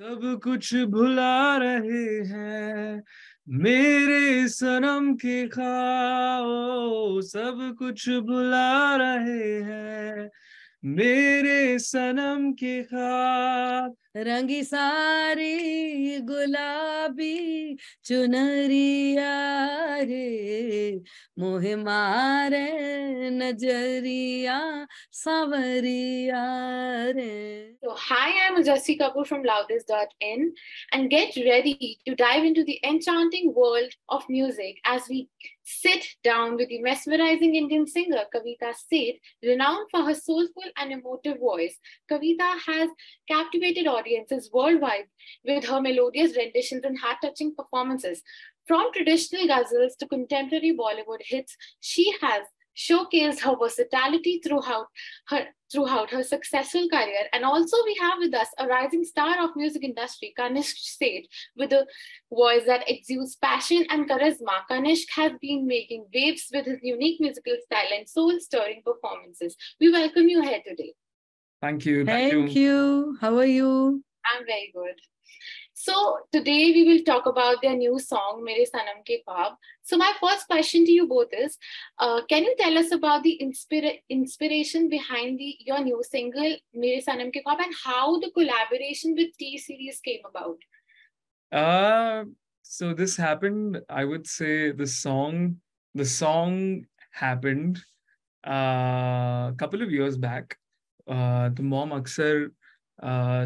सब कुछ भुला रहे हैं मेरे सनम के खाओ सब कुछ भुला रहे हैं मेरे सनम के खा रंगी सारी गुलाबी चुनरिया रे मोहे मारे नजरिया So hi, I'm Ajasi Kapoor from Loudness.in, and get ready to dive into the enchanting world of music as we sit down with the mesmerizing Indian singer Kavita Seth, renowned for her soulful and emotive voice. Kavita has captivated all audiences worldwide with her melodious renditions and heart touching performances. From traditional ghazals to contemporary Bollywood hits, she has showcased her versatility throughout her throughout her successful career. And also we have with us a rising star of music industry, Kanishk Seth, with a voice that exudes passion and charisma. Kanishk has been making waves with his unique musical style and soul-stirring performances. We welcome you here today. Thank you. Thank, you. How are you? I'm very good. So today we will talk about their new song, Mere Sanam Ke Baab. So my first question to you both is, uh, can you tell us about the inspira- inspiration behind the, your new single, Mere Sanam Ke Baab, and how the collaboration with T-Series came about? Uh, so this happened, I would say the song, the song happened a uh, couple of years back. तो mom अक्सर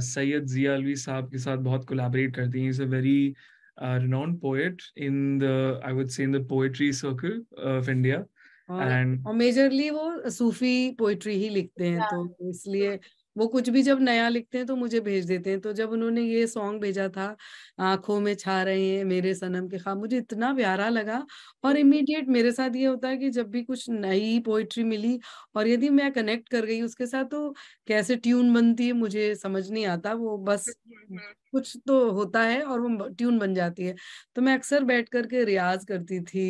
सैयद जिया अलवी साहब के साथ बहुत collaborate करती हैं is a very renowned poet in the I would say in the poetry circle of India and majorly वो Sufi poetry ही लिखते हैं तो इसलिए वो कुछ भी जब नया लिखते हैं तो मुझे भेज देते हैं तो जब उन्होंने ये सॉन्ग भेजा था आंखों में छा रहे हैं मेरे सनम के खा मुझे इतना प्यारा लगा और इमीडिएट मेरे साथ ये होता है कि जब भी कुछ नई पोइट्री मिली और यदि मैं कनेक्ट कर गई उसके साथ तो कैसे ट्यून बनती है मुझे समझ नहीं आता वो बस हम्म, हम्म। कुछ तो होता है और वो ट्यून बन जाती है तो मैं अक्सर बैठ करके रियाज करती थी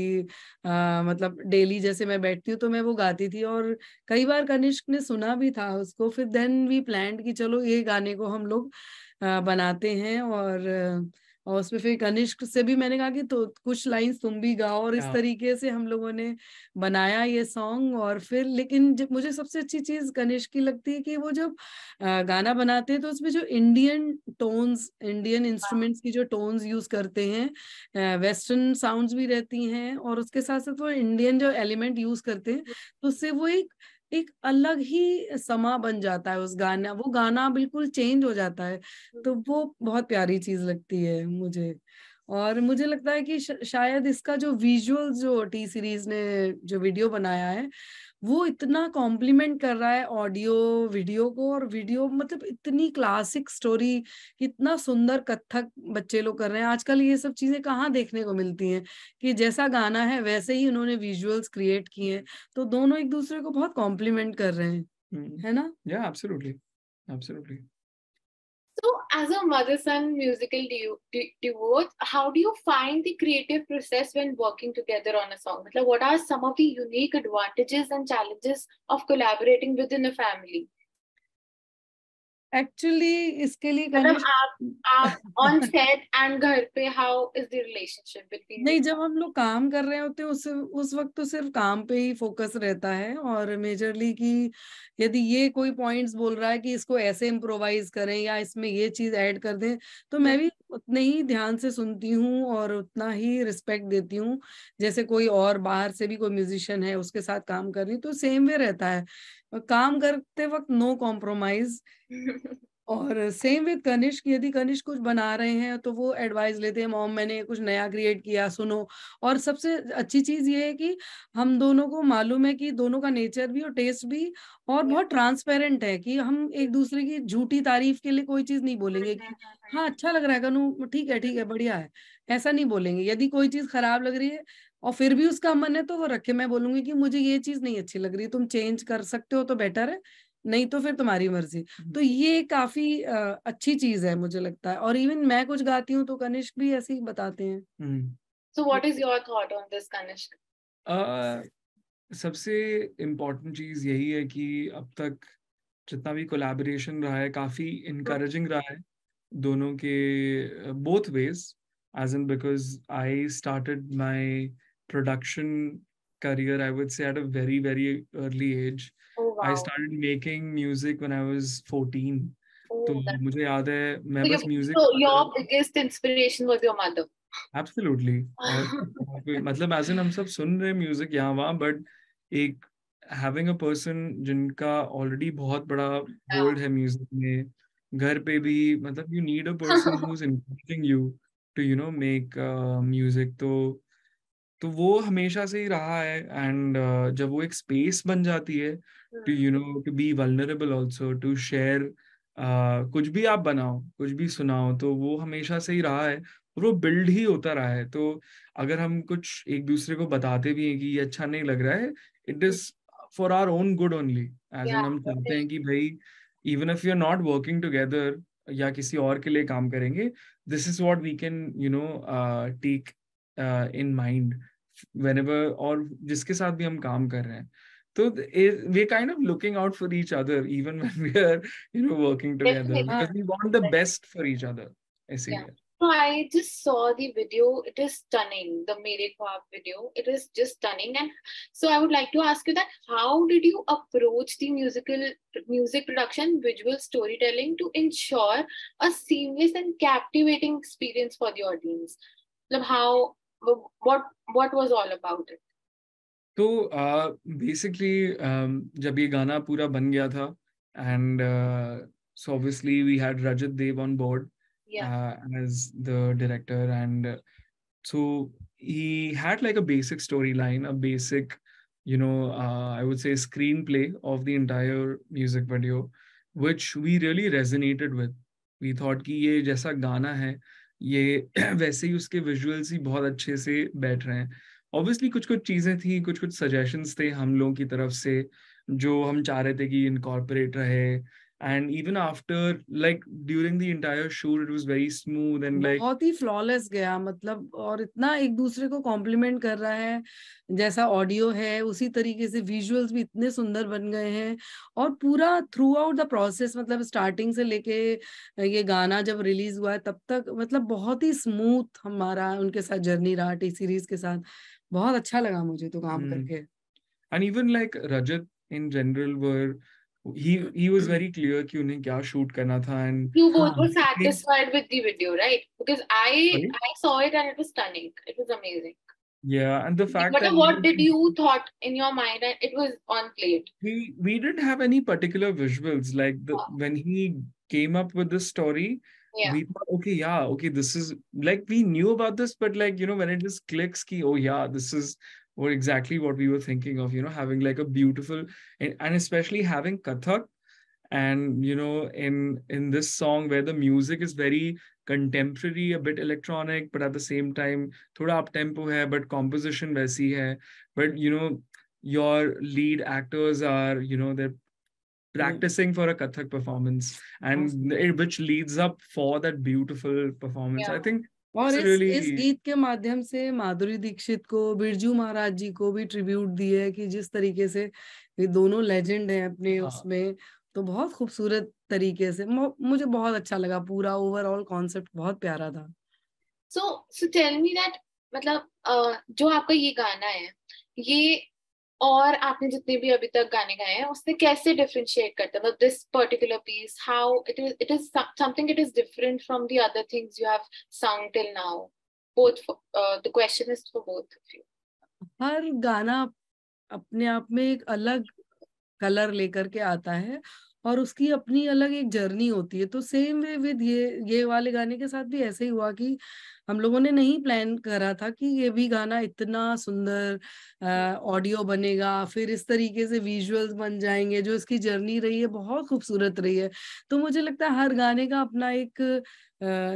आ, मतलब डेली जैसे मैं बैठती हूँ तो मैं वो गाती थी और कई बार कनिष्क ने सुना भी था उसको फिर देन वी प्लान कि चलो ये गाने को हम लोग बनाते हैं और और उसमें फिर कनिष्क से भी मैंने कहा कि तो कुछ लाइन तुम भी गाओ और इस हाँ। तरीके से हम लोगों ने बनाया ये सॉन्ग और फिर लेकिन जब मुझे सबसे अच्छी चीज कनिष्क की लगती है कि वो जब गाना बनाते हैं तो उसमें जो इंडियन टोन्स इंडियन हाँ। इंस्ट्रूमेंट्स की जो टोन्स यूज करते हैं वेस्टर्न साउंड्स भी रहती हैं और उसके साथ साथ वो इंडियन जो एलिमेंट यूज करते हैं तो उससे वो एक एक अलग ही समा बन जाता है उस गाना वो गाना बिल्कुल चेंज हो जाता है तो हम्म। वो बहुत प्यारी चीज लगती है मुझे और मुझे लगता है कि शायद इसका जो विजुअल जो टी सीरीज ने जो वीडियो बनाया है वो इतना कॉम्प्लीमेंट कर रहा है ऑडियो वीडियो को और वीडियो मतलब इतनी क्लासिक स्टोरी इतना सुंदर कथक बच्चे लोग कर रहे हैं आजकल ये सब चीजें कहाँ देखने को मिलती हैं कि जैसा गाना है वैसे ही उन्होंने विजुअल्स क्रिएट किए हैं तो दोनों एक दूसरे को बहुत कॉम्प्लीमेंट कर रहे हैं हम्म। है ना या absolutely. Absolutely. So, as a mother son musical duo, how do you find the creative process when working together on a song? What are some of the unique advantages and challenges of collaborating within a family? Actually इसके लिए मतलब आप आप on set and घर पे how is the relationship between नहीं जब हम लोग काम कर रहे होते हैं उस उस वक्त तो सिर्फ काम पे ही फोकस रहता है और मेजरली कि यदि ये कोई पॉइंट्स बोल रहा है कि इसको ऐसे इम्प्रोवाइज करें या इसमें ये चीज ऐड कर दें तो मैं भी उतने ही ध्यान से सुनती हूँ और उतना ही रिस्पेक्ट देती हूँ जैसे कोई और बाहर से भी कोई म्यूजिशियन है उसके साथ काम कर रही तो सेम वे रहता है काम करते वक्त नो कॉम्प्रोमाइज और सेम विद कनिष्क यदि कनिष्क कुछ बना रहे हैं तो वो एडवाइस लेते हैं मॉम मैंने कुछ नया क्रिएट किया सुनो और सबसे अच्छी चीज ये है कि हम दोनों को मालूम है कि दोनों का नेचर भी और टेस्ट भी और बहुत ट्रांसपेरेंट है कि हम एक दूसरे की झूठी तारीफ के लिए कोई चीज नहीं बोलेंगे कि हाँ अच्छा लग रहा है कनु ठीक है ठीक है बढ़िया है ऐसा नहीं बोलेंगे यदि कोई चीज खराब लग रही है और फिर भी उसका मन है तो वो रखे मैं बोलूंगी कि मुझे ये चीज नहीं अच्छी लग रही तुम चेंज कर सकते हो तो बेटर है नहीं तो फिर तुम्हारी मर्जी तो हम्म। ये काफी अच्छी चीज है मुझे लगता है और इवन मैं कुछ गाती हूँ तो कनिष्क भी ऐसे ही बताते हैं so what is your thought on this Kanishk सबसे इम्पोर्टेंट चीज यही है कि अब तक जितना भी कोलैबोरेशन रहा है काफी इनकरेजिंग हाँ। रहा है दोनों के both ways as in because I started my production career I would say at a very very early age I I making music when I was 14. Oh, तो मुझे याद है मैं बस म्यूजिक so your मतलब biggest inspiration was your mother absolutely मतलब as in हम सब सुन रहे हैं म्यूजिक यहां वहां बट एक हैविंग अ पर्सन जिनका ऑलरेडी बहुत बड़ा होल्ड है म्यूजिक में घर पे भी मतलब you need a person who is encouraging you to you know make music तो तो वो हमेशा से ही रहा है एंड uh, जब वो एक स्पेस बन जाती है टू हाँ। You know to be vulnerable also to share कुछ भी आप बनाओ कुछ भी सुनाओ तो वो हमेशा से ही रहा है और वो बिल्ड ही होता रहा है तो अगर हम कुछ एक दूसरे को बताते भी हैं कि ये अच्छा नहीं लग रहा है it is for our own good only as an हम चाहते हैं कि भाई even if you are not working together या किसी और के लिए काम करेंगे this is what we can you know take in mind whenever और जिसके साथ भी हम काम कर रहे हैं तो we're kind of looking out for each other even when we are you know working together yeah. because we want the best for each other ऐसे yeah. I just saw the video. It is stunning, the Mere Khwab video. It is just stunning. And so I would like to ask you that how did you approach the musical music production, visual storytelling to ensure a seamless and captivating experience for the audience? Like how what what was all about it तो uh, basically, um, जब ये गाना पूरा बन गया था uh, so obviously we had Rajat Dev on board yeah. Uh, as the director, and so he had like a basic storyline, a basic, you know, I would say screenplay of the entire music video, which we really resonated with. We thought कि ये जैसा गाना है ये वैसे ही उसके visuals ही बहुत अच्छे से बैठ रहे हैं ऑब्वियसली कुछ कुछ चीज़ें थी कुछ कुछ सजेशंस थे हम लोगों की तरफ से जो हम चाह रहे थे कि इनकॉर्पोरेट रहे and even after like during the entire shoot it was very smooth and like बहुत ही flawless गया मतलब और इतना एक दूसरे को compliment कर रहा है जैसा audio है उसी तरीके से visuals भी इतने सुंदर बन गए हैं और पूरा throughout the process मतलब starting से लेके ये गाना जब release हुआ है तब तक मतलब बहुत ही smooth हमारा उनके साथ journey रहा टी series के साथ बहुत अच्छा लगा मुझे तो काम hmm. करके and even like Rajat in general were he he was very clear कि उन्हें क्या shoot करना था and you both were satisfied with the video right because I Sorry? I saw it and it was stunning it was amazing yeah and the fact but that what did you thought in your mind and it was on plate we we didn't have any particular visuals like the, oh. when he came up with this story yeah. we thought okay yeah okay this is like we knew about this but like you know when it just clicks key oh yeah this is were exactly what we were thinking of, you know, having like a beautiful and, and especially having Kathak and you know in in this song where the music is very contemporary a bit electronic but at the same time thoda up tempo hai but composition waisi hai but you know your lead actors are you know they're practicing for a kathak performance and it, which leads up for that beautiful performance yeah. i think और इस, really... इस गीत के माध्यम से माधुरी दीक्षित को बिरजू महाराज जी को भी ट्रिब्यूट दी है कि जिस तरीके से ये दोनों लेजेंड हैं अपने हाँ. उसमें तो बहुत खूबसूरत तरीके से मुझे बहुत अच्छा लगा पूरा ओवरऑल कॉन्सेप्ट बहुत प्यारा था so so tell me that मतलब uh, जो आपका ये गाना है ये और आपने जितने भी अभी तक गाने गाए हैं उससे कैसे डिफ्रेंशिएट करते हैं मतलब this particular piece how it is it is something it is different from the other things you have sung till now both the question is for both of you हर गाना अपने आप में एक अलग कलर लेकर के आता है और उसकी अपनी अलग एक जर्नी होती है तो सेम वे विद ये ये वाले गाने के साथ भी ऐसे ही हुआ कि हम लोगों ने नहीं प्लान करा था कि ये भी गाना इतना सुंदर ऑडियो बनेगा फिर इस तरीके से विजुअल्स बन जाएंगे जो इसकी जर्नी रही है बहुत खूबसूरत रही है तो मुझे लगता है हर गाने का अपना एक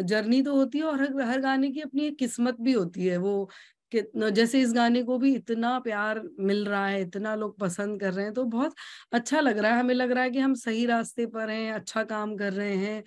जर्नी तो होती है और हर हर गाने की अपनी एक किस्मत भी होती है वो कितना जैसे इस गाने को भी इतना प्यार मिल रहा है इतना लोग पसंद कर रहे हैं तो बहुत अच्छा लग रहा है हमें लग रहा है कि हम सही रास्ते पर हैं अच्छा काम कर रहे हैं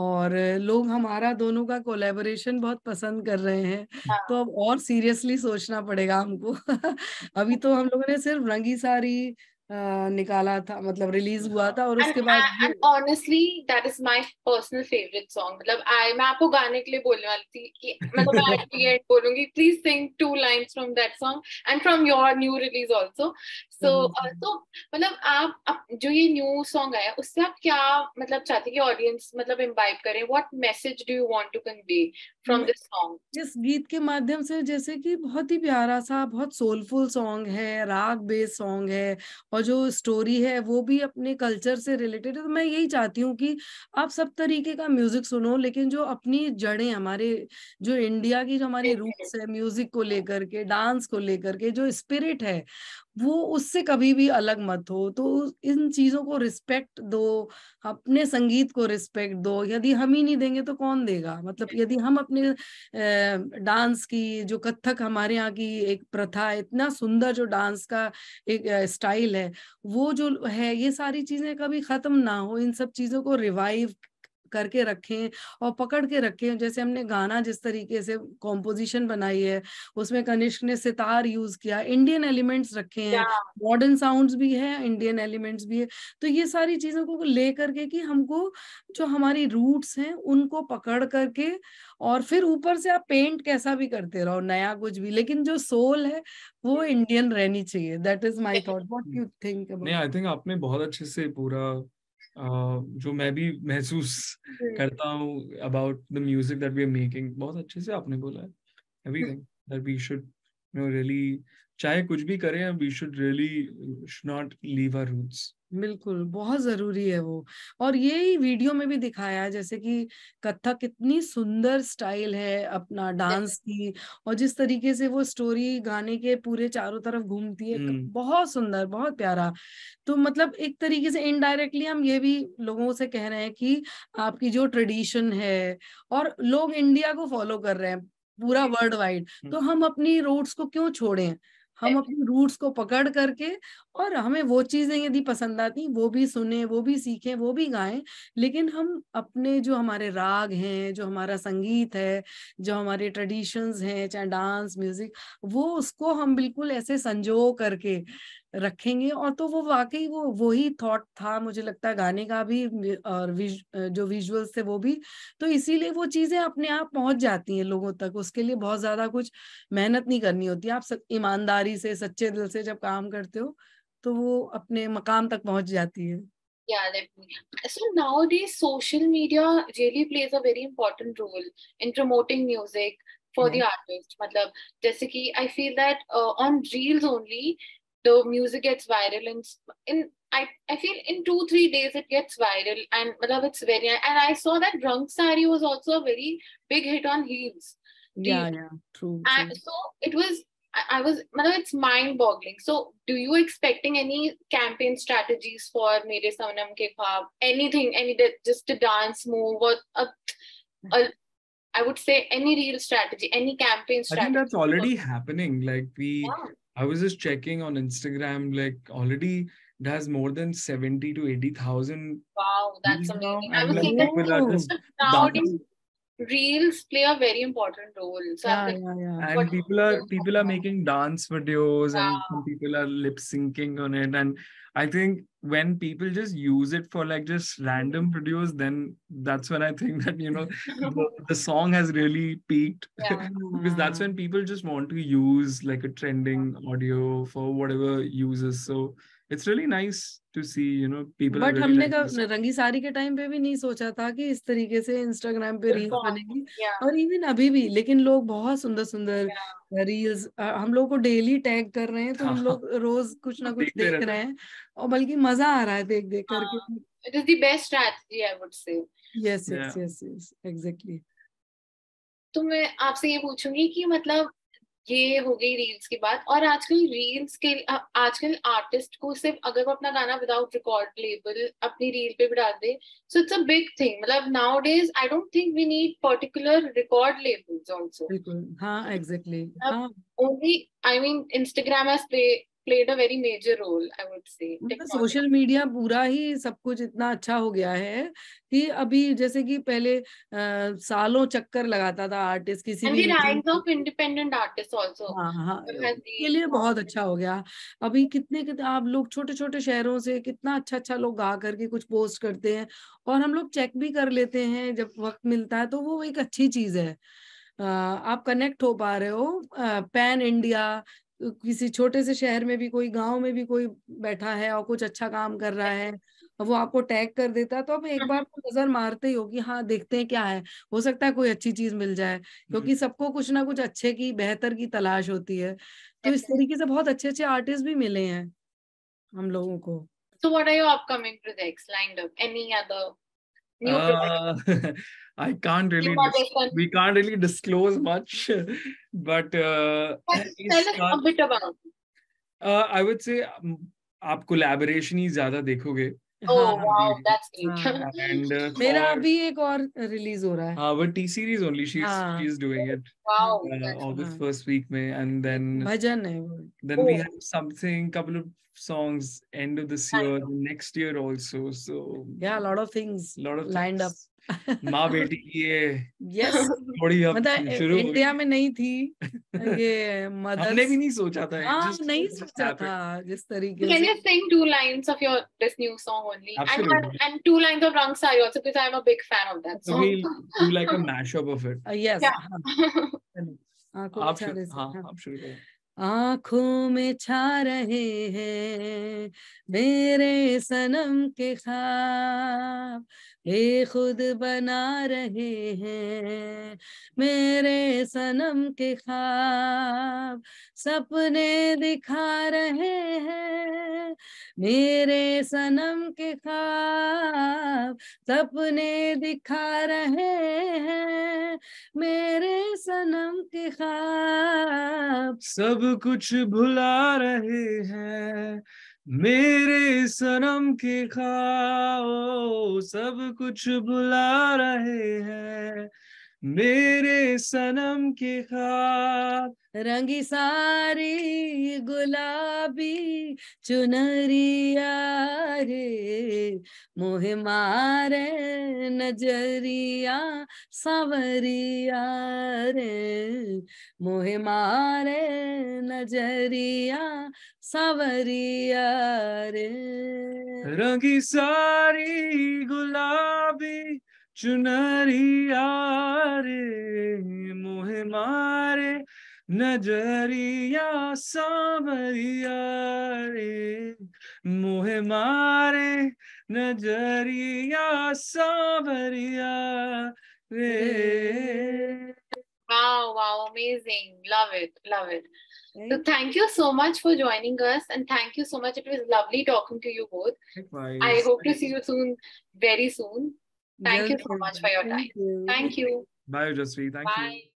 और लोग हमारा दोनों का कोलेबोरेशन बहुत पसंद कर रहे हैं तो हाँ। तो अब और सीरियसली सोचना पड़ेगा हमको अभी तो हम लोगों ने सिर्फ रंगी सारी निकाला था मतलब रिलीज हुआ था और उसके बाद honestly that is my personal favourite song मतलब आई मैं आपको गाने के लिए बोलने वाली थी कि मतलब बोलूंगी please sing two lines from that song and from your new release also so तो, हम्म। तो मतलब आप, जो ये न्यू सॉन्ग आया उससे आप क्या मतलब चाहते कि ऑडियंस मतलब इम्बाइब करें what message do you want to convey from this song इस गीत के माध्यम से जैसे कि बहुत ही प्यारा सा बहुत सोलफुल सॉन्ग है राग बेस्ड सॉन्ग है और जो स्टोरी है वो भी अपने कल्चर से रिलेटेड है तो मैं यही चाहती हूँ कि आप सब तरीके का म्यूजिक सुनो लेकिन जो अपनी जड़ें हमारे जो इंडिया की जो हमारे रूट्स है म्यूजिक को लेकर के डांस को लेकर के जो स्पिरिट है वो उससे कभी भी अलग मत हो तो इन चीजों को रिस्पेक्ट दो अपने संगीत को रिस्पेक्ट दो यदि हम ही नहीं देंगे तो कौन देगा मतलब यदि हम अपने डांस की जो कथक हमारे यहाँ की एक प्रथा इतना सुंदर जो डांस का एक स्टाइल है वो जो है ये सारी चीजें कभी खत्म ना हो इन सब चीजों को रिवाइव करके रखें और पकड़ के रखें जैसे हमने गाना जिस तरीके से कॉम्पोजिशन बनाई है उसमें कनिष्क ने सितार यूज किया इंडियन एलिमेंट्स रखे हैं मॉडर्न साउंड्स भी है इंडियन एलिमेंट्स भी है तो ये सारी चीजों को ले करके कि हमको जो हमारी रूट्स हैं उनको पकड़ करके और फिर ऊपर से आप पेंट कैसा भी करते रहो नया कुछ भी लेकिन जो सोल है वो इंडियन रहनी चाहिए that is my thought what you think नहीं आई थिंक आपने बहुत अच्छे से पूरा जो मैं भी महसूस करता हूँ about the music that we are making बहुत अच्छे से आपने बोला है everything that we should you know really चाहे कुछ भी करें we should really should not leave our roots बिल्कुल बहुत जरूरी है वो और ही वीडियो में भी दिखाया है जैसे कि कथक कितनी सुंदर स्टाइल है अपना डांस की और जिस तरीके से वो स्टोरी गाने के पूरे चारों तरफ घूमती है बहुत सुंदर बहुत प्यारा तो मतलब एक तरीके से इनडायरेक्टली हम ये भी लोगों से कह रहे हैं कि आपकी जो ट्रेडिशन है और लोग इंडिया को फॉलो कर रहे हैं पूरा वर्ल्ड वाइड तो हम अपनी रोड्स को क्यों छोड़ें हम अपने रूट्स को पकड़ करके और हमें वो चीजें यदि पसंद आती वो भी सुने वो भी सीखें वो भी गाएं लेकिन हम अपने जो हमारे राग हैं जो हमारा संगीत है जो हमारे ट्रेडिशंस हैं चाहे डांस म्यूजिक वो उसको हम बिल्कुल ऐसे संजो करके रखेंगे और तो वो वाकई वो वही थॉट था मुझे लगता है गाने का भी और विज, जो विजुअल्स थे वो भी तो इसीलिए वो चीजें अपने आप पहुंच जाती हैं लोगों तक उसके लिए बहुत ज्यादा कुछ मेहनत नहीं करनी होती आप ईमानदारी से सच्चे दिल से जब काम करते हो तो वो अपने मकाम तक पहुंच जाती है Yeah, definitely. So nowadays, social media really plays a very important role in promoting music for yeah. मतलब जैसे कि I feel that on reels only the music gets viral in in I, I feel in two three days it gets viral and well, it's very and I saw that Drunk Sari was also a very big hit on Heels. Yeah, yeah, true. And so it was I was, मतलब it's mind-boggling. So, do you expecting any campaign strategies for mere Sanam ke Khwab? Anything, any just a dance move or a, a I would say any real strategy, any campaign strategy. I think that's already happening. Like we, yeah. I was just checking on Instagram, like already it has more than 70 to 80,000. Wow, that's amazing. I was like, people just reels play a very important role. So yeah, like, yeah, yeah. And people are people are making dance videos yeah. and people are lip syncing on it. And I think when people just use it for like just random videos, then that's when I think that you know the, the, song has really peaked. Yeah. because that's when people just want to use like a trending audio for whatever uses. So it's really nice to see you know people but हमने really रंगी सारी के time पे भी नहीं सोचा था कि इस तरीके से इंस्टाग्राम पे रील्स बनेगी yeah. और इवन अभी भी लेकिन लोग बहुत सुंदर सुंदर yeah. रील्स हम लोग को डेली टैग कर रहे हैं तो हम हाँ। लोग रोज कुछ ना कुछ देख, देख, रहे हैं और बल्कि मजा आ रहा है देख देख करके it is the best strategy I would say yes yes yes yes exactly तो मैं आपसे ये पूछूंगी कि मतलब ये हो गई रील्स की बात और आजकल रील्स के आजकल आर्टिस्ट को सिर्फ अगर वो अपना गाना विदाउट रिकॉर्ड लेबल अपनी रील पे भी डाल दे so it's a big thing मतलब nowadays I don't think we need particular record labels also बिल्कुल हां एग्जैक्टली हां only I mean Instagram has played a very major role I would say social media पूरा ही सब कुछ इतना अच्छा हो गया है कि अभी जैसे कि पहले आ, सालों चक्कर लगाता था आर्टिस्ट किसी And independent artists also ha ha ke liye bahut acha ho gaya abhi kitne कितने aap log chote chote shaharon शहरों से कितना अच्छा अच्छा लोग गा करके कुछ पोस्ट करते hain और हम लोग चेक भी कर लेते हैं जब वक्त मिलता है तो वो एक अच्छी चीज है आप कनेक्ट हो पा रहे हो पैन इंडिया किसी छोटे से शहर में भी कोई गांव में भी कोई बैठा है और कुछ अच्छा काम कर रहा है वो आपको टैग कर देता है तो आप एक हम्म। बार तो नजर मारते ही हो कि हाँ देखते हैं क्या है हो सकता है कोई अच्छी चीज मिल जाए हम्म। क्योंकि सबको कुछ ना कुछ अच्छे की बेहतर की तलाश होती है तो इस तरीके से बहुत अच्छे अच्छे आर्टिस्ट भी मिले हैं हम लोगों को तो what are your upcoming projects I can't really dis- we can't really disclose much, but uh, tell us a bit about. Uh, I would say um, आप कोलैबोरेशन ही ज्यादा देखोगे oh, uh, मेरा अभी एक और रिलीज हो रहा है हाँ वो T Series only she she is doing it August first week में एंड देन भजन है वो then we have off songs end of this year next year also so yeah a lot of things lot of lined up माँ बेटी की ये yes. थोड़ी अब मतलब शुरू इंडिया में नहीं थी ये मदर हमने भी नहीं सोचा था हाँ नहीं सोचा था जिस तरीके can you sing two lines of your this new song only Absolutely. and and two lines of Rang Sari also because I'm a big fan of that song so we'll do like a mashup of it uh, yes yeah. आप शुरू हाँ आप शुरू करें आंखों में छा रहे हैं मेरे सनम के ख्वाब ये खुद बना रहे हैं मेरे सनम के खाब सपने दिखा रहे हैं मेरे सनम के खाब सपने दिखा रहे हैं मेरे सनम के खाब सब कुछ भुला रहे हैं मेरे सनम के खाओ सब कुछ भुला रहे हैं मेरे सनम की खाक रंगी सारी गुलाबी चुनरिया रे मोहे मारे नजरिया सावरिया रे मोहे मारे नजरिया सावरिया रे रंगी सारी गुलाबी चुनरिया रे मोहे मारे नजरिया सावरिया मोहे मारे नजरिया सावरिया रे Wow, wow, amazing. Love it, love it. so thank you so much for joining us and thank you so much. It was lovely talking to you both. Likewise. I hope to see you soon, very soon. Thank yes, you so much for your time. Thank you. Thank you. Bye, Jasri. Thank Bye. you.